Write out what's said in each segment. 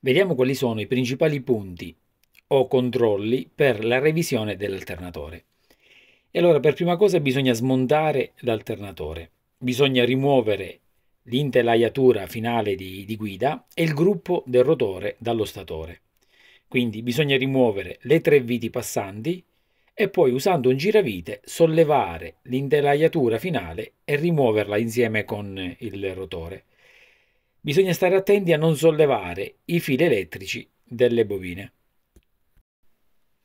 Vediamo quali sono i principali punti o controlli per la revisione dell'alternatore. E allora per prima cosa bisogna smontare l'alternatore, bisogna rimuovere l'intelaiatura finale di, di guida e il gruppo del rotore dallo statore. Quindi bisogna rimuovere le tre viti passanti e poi usando un giravite sollevare l'intelaiatura finale e rimuoverla insieme con il rotore. Bisogna stare attenti a non sollevare i fili elettrici delle bovine.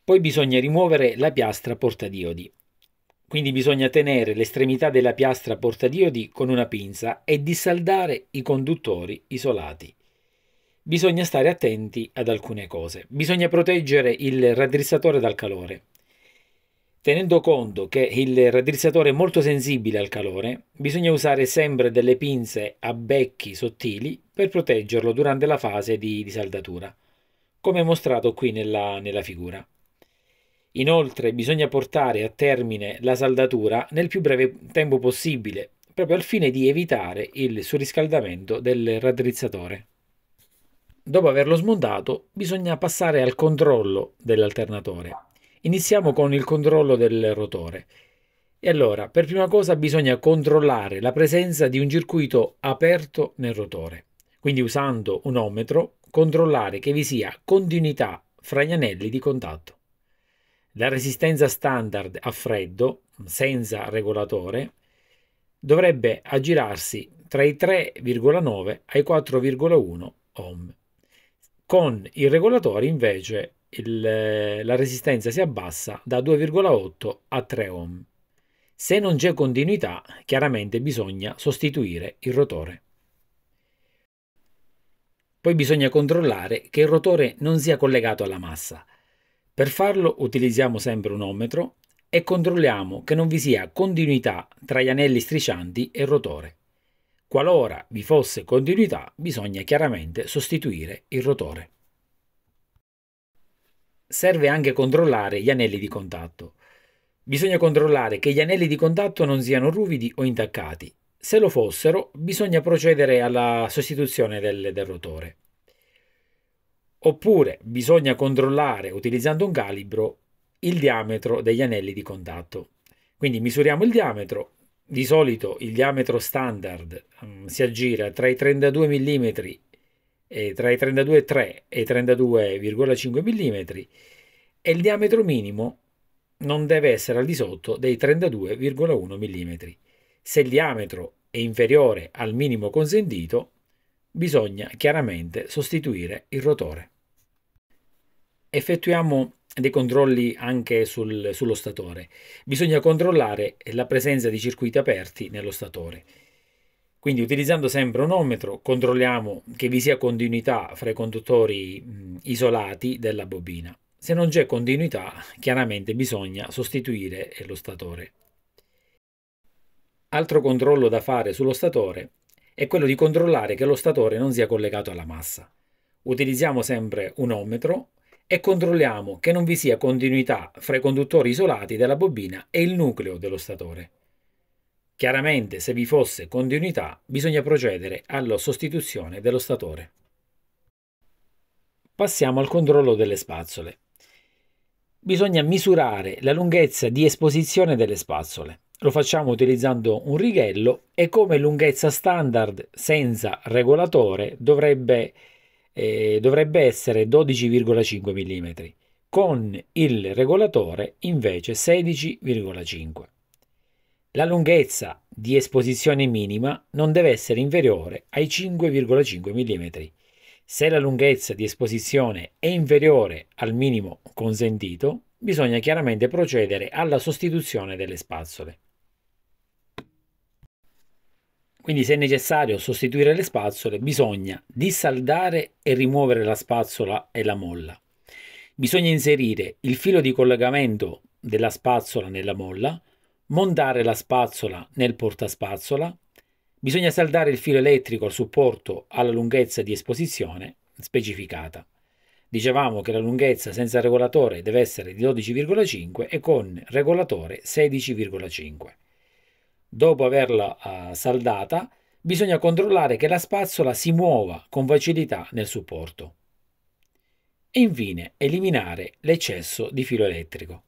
Poi bisogna rimuovere la piastra portadiodi. Quindi bisogna tenere l'estremità della piastra portadiodi con una pinza e dissaldare i conduttori isolati. Bisogna stare attenti ad alcune cose. Bisogna proteggere il raddrizzatore dal calore. Tenendo conto che il raddrizzatore è molto sensibile al calore, bisogna usare sempre delle pinze a becchi sottili per proteggerlo durante la fase di, di saldatura, come mostrato qui nella, nella figura. Inoltre bisogna portare a termine la saldatura nel più breve tempo possibile, proprio al fine di evitare il surriscaldamento del raddrizzatore. Dopo averlo smontato bisogna passare al controllo dell'alternatore. Iniziamo con il controllo del rotore. E allora, per prima cosa bisogna controllare la presenza di un circuito aperto nel rotore. Quindi usando un ohmetro, controllare che vi sia continuità fra gli anelli di contatto. La resistenza standard a freddo, senza regolatore, dovrebbe aggirarsi tra i 3,9 ai 4,1 ohm. Con il regolatore invece il, eh, la resistenza si abbassa da 2,8 a 3 ohm. Se non c'è continuità, chiaramente bisogna sostituire il rotore. Poi bisogna controllare che il rotore non sia collegato alla massa. Per farlo utilizziamo sempre un ohmetro e controlliamo che non vi sia continuità tra gli anelli striscianti e il rotore. Qualora vi fosse continuità, bisogna chiaramente sostituire il rotore. Serve anche controllare gli anelli di contatto. Bisogna controllare che gli anelli di contatto non siano ruvidi o intaccati. Se lo fossero, bisogna procedere alla sostituzione del, del rotore. Oppure bisogna controllare, utilizzando un calibro, il diametro degli anelli di contatto. Quindi misuriamo il diametro, di solito il diametro standard um, si aggira tra i 32 mm e tra i 32,3 e i 32,5 mm e il diametro minimo non deve essere al di sotto dei 32,1 mm. Se il diametro è inferiore al minimo consentito, bisogna chiaramente sostituire il rotore. Effettuiamo dei controlli anche sul, sullo statore. Bisogna controllare la presenza di circuiti aperti nello statore. Quindi utilizzando sempre un ometro controlliamo che vi sia continuità fra i conduttori mh, isolati della bobina. Se non c'è continuità, chiaramente bisogna sostituire lo statore. Altro controllo da fare sullo statore è quello di controllare che lo statore non sia collegato alla massa. Utilizziamo sempre un ometro e controlliamo che non vi sia continuità fra i conduttori isolati della bobina e il nucleo dello statore. Chiaramente se vi fosse continuità bisogna procedere alla sostituzione dello statore. Passiamo al controllo delle spazzole. Bisogna misurare la lunghezza di esposizione delle spazzole. Lo facciamo utilizzando un righello e come lunghezza standard senza regolatore dovrebbe essere eh, dovrebbe essere 12,5 mm, con il regolatore invece 16,5. La lunghezza di esposizione minima non deve essere inferiore ai 5,5 mm. Se la lunghezza di esposizione è inferiore al minimo consentito, bisogna chiaramente procedere alla sostituzione delle spazzole. Quindi se è necessario sostituire le spazzole bisogna dissaldare e rimuovere la spazzola e la molla. Bisogna inserire il filo di collegamento della spazzola nella molla, montare la spazzola nel portaspazzola, bisogna saldare il filo elettrico al supporto alla lunghezza di esposizione specificata. Dicevamo che la lunghezza senza regolatore deve essere di 12,5 e con regolatore 16,5. Dopo averla eh, saldata, bisogna controllare che la spazzola si muova con facilità nel supporto. E infine eliminare l'eccesso di filo elettrico.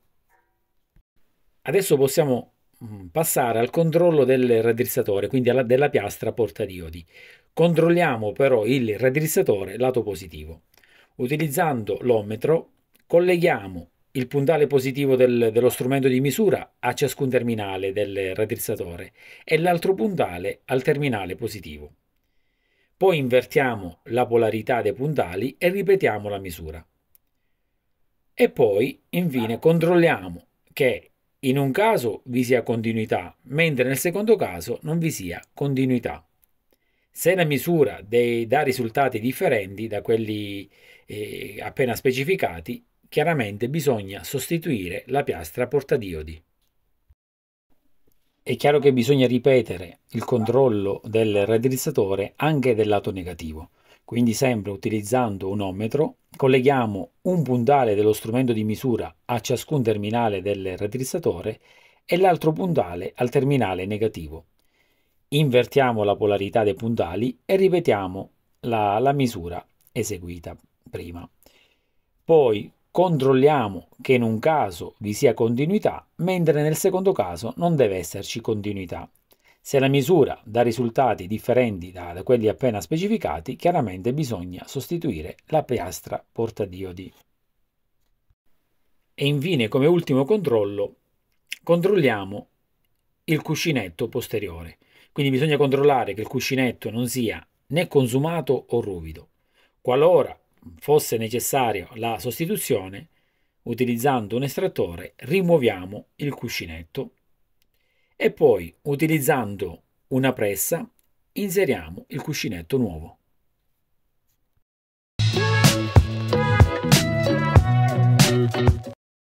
Adesso possiamo mm, passare al controllo del raddrizzatore, quindi alla, della piastra portadiodi. Controlliamo però il raddrizzatore lato positivo. Utilizzando l'ommetro colleghiamo il puntale positivo del, dello strumento di misura a ciascun terminale del raddrizzatore e l'altro puntale al terminale positivo. Poi invertiamo la polarità dei puntali e ripetiamo la misura. E poi, infine, controlliamo che in un caso vi sia continuità, mentre nel secondo caso non vi sia continuità. Se la misura dà risultati differenti da quelli eh, appena specificati, chiaramente bisogna sostituire la piastra portadiodi. È chiaro che bisogna ripetere il controllo del raddrizzatore anche del lato negativo, quindi sempre utilizzando un ohmetro colleghiamo un puntale dello strumento di misura a ciascun terminale del raddrizzatore e l'altro puntale al terminale negativo. Invertiamo la polarità dei puntali e ripetiamo la, la misura eseguita prima. Poi controlliamo che in un caso vi sia continuità, mentre nel secondo caso non deve esserci continuità. Se la misura dà risultati differenti da, quelli appena specificati, chiaramente bisogna sostituire la piastra portadiodi. E infine, come ultimo controllo, controlliamo il cuscinetto posteriore. Quindi bisogna controllare che il cuscinetto non sia né consumato o ruvido. Qualora fosse necessaria la sostituzione, utilizzando un estrattore rimuoviamo il cuscinetto e poi utilizzando una pressa inseriamo il cuscinetto nuovo. Thank you.